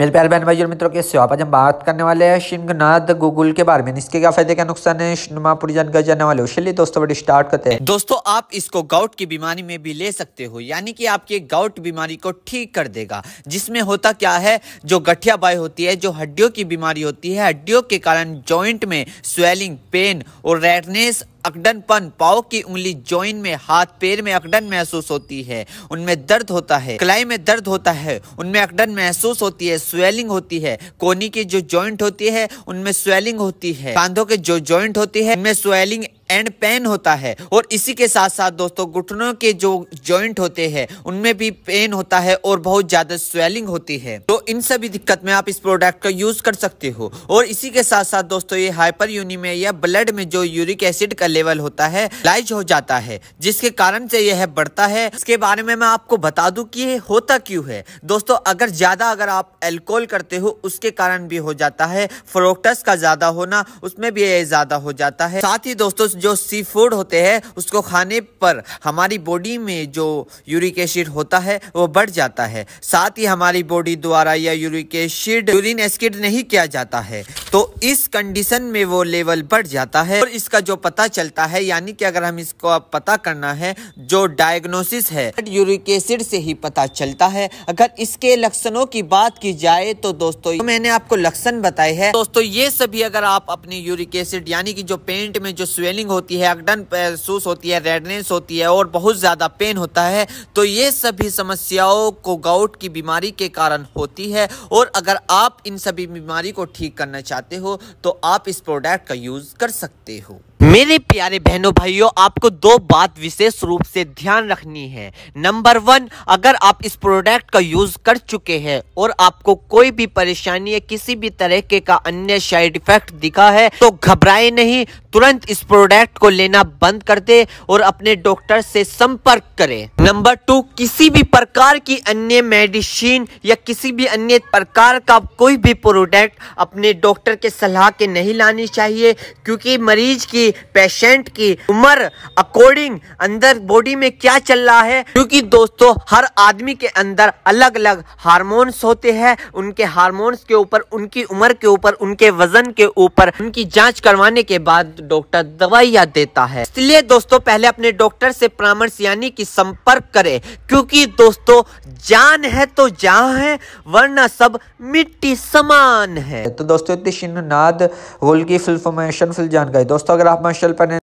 मेरे प्यार बहन भाई और मित्रों के आप आज हम बात करने वाले हैं शिंगनाथ गूगल के बारे में इसके क्या फायदे क्या नुकसान है नुमा पूरी जानकारी जानने वाले हो चलिए दोस्तों वीडियो स्टार्ट करते हैं दोस्तों आप इसको गाउट की बीमारी में भी ले सकते हो यानी कि आपके गाउट बीमारी को ठीक कर देगा जिसमें होता क्या है जो गठिया बाय होती है जो हड्डियों की बीमारी होती है हड्डियों के कारण ज्वाइंट में स्वेलिंग पेन और रेडनेस अकड़नपन पाओ की उंगली जॉइन में हाथ पैर में अकड़न महसूस होती है उनमें दर्द होता है कलाई में दर्द होता है उनमें अकड़न महसूस होती है स्वेलिंग होती है कोनी की जो जॉइंट होती है उनमें स्वेलिंग होती है कांधों के जो जॉइंट होती है उनमें स्वेलिंग एंड पेन होता है और इसी के साथ साथ दोस्तों घुटनों के जो जॉइंट होते हैं उनमें भी पेन होता है और बहुत ज्यादा स्वेलिंग होती है तो इन सभी दिक्कत में आप इस प्रोडक्ट का यूज कर सकते हो और इसी के साथ साथ दोस्तों ये हाइपर यूनिमिया या ब्लड में जो यूरिक एसिड का लेवल होता है लाइज हो जाता है जिसके कारण से यह बढ़ता है इसके बारे में मैं आपको बता दू की होता क्यूँ है दोस्तों अगर ज्यादा अगर आप एल्कोहल करते हो उसके कारण भी हो जाता है फ्रोक्टस का ज्यादा होना उसमें भी ये ज्यादा हो जाता है साथ ही दोस्तों जो सी फूड होते हैं उसको खाने पर हमारी बॉडी में जो यूरिक एसिड होता है वो बढ़ जाता है साथ ही हमारी बॉडी द्वारा यह यूरिक एसिड यूरिन एसिड नहीं किया जाता है तो इस कंडीशन में वो लेवल बढ़ जाता है और इसका जो पता चलता है यानी कि अगर हम इसको अब पता करना है जो डायग्नोसिस है यूरिक एसिड से ही पता चलता है अगर इसके लक्षणों की बात की जाए तो दोस्तों तो मैंने आपको लक्षण बताए हैं दोस्तों ये सभी अगर आप अपने यूरिक एसिड यानी कि जो पेंट में जो स्वेलिंग होती है अगडन महसूस होती है रेडनेस होती है और बहुत ज़्यादा पेन होता है तो ये सभी समस्याओं को गाउट की बीमारी के कारण होती है और अगर आप इन सभी बीमारी को ठीक करना चाहते चाहते हो तो आप इस प्रोडक्ट का यूज़ कर सकते हो मेरे प्यारे बहनों भाइयों आपको दो बात विशेष रूप से ध्यान रखनी है नंबर वन अगर आप इस प्रोडक्ट का यूज़ कर चुके हैं और आपको कोई भी परेशानी या किसी भी तरीके का अन्य साइड इफेक्ट दिखा है तो घबराए नहीं तुरंत इस प्रोडक्ट को लेना बंद कर दे और अपने डॉक्टर से संपर्क करें नंबर टू किसी भी प्रकार की अन्य मेडिसिन या किसी भी अन्य प्रकार का कोई भी प्रोडक्ट अपने डॉक्टर के सलाह के नहीं लानी चाहिए क्योंकि मरीज की पेशेंट की उम्र अकॉर्डिंग अंदर बॉडी में क्या चल रहा है क्योंकि दोस्तों हर आदमी के अंदर अलग अलग हारमोन्स होते हैं उनके हारमोन्स के ऊपर उनकी उम्र के ऊपर उनके वजन के ऊपर उनकी जांच करवाने के बाद डॉक्टर दवाइयाँ देता है इसलिए दोस्तों पहले अपने डॉक्टर से परामर्श यानी कि संपर्क करें क्योंकि दोस्तों जान है तो जहाँ है वरना सब मिट्टी समान है तो दोस्तों इतनी शिनुनाद रोल की फिल फॉर्मेशन फिल जानकारी दोस्तों अगर आप मार्शल पर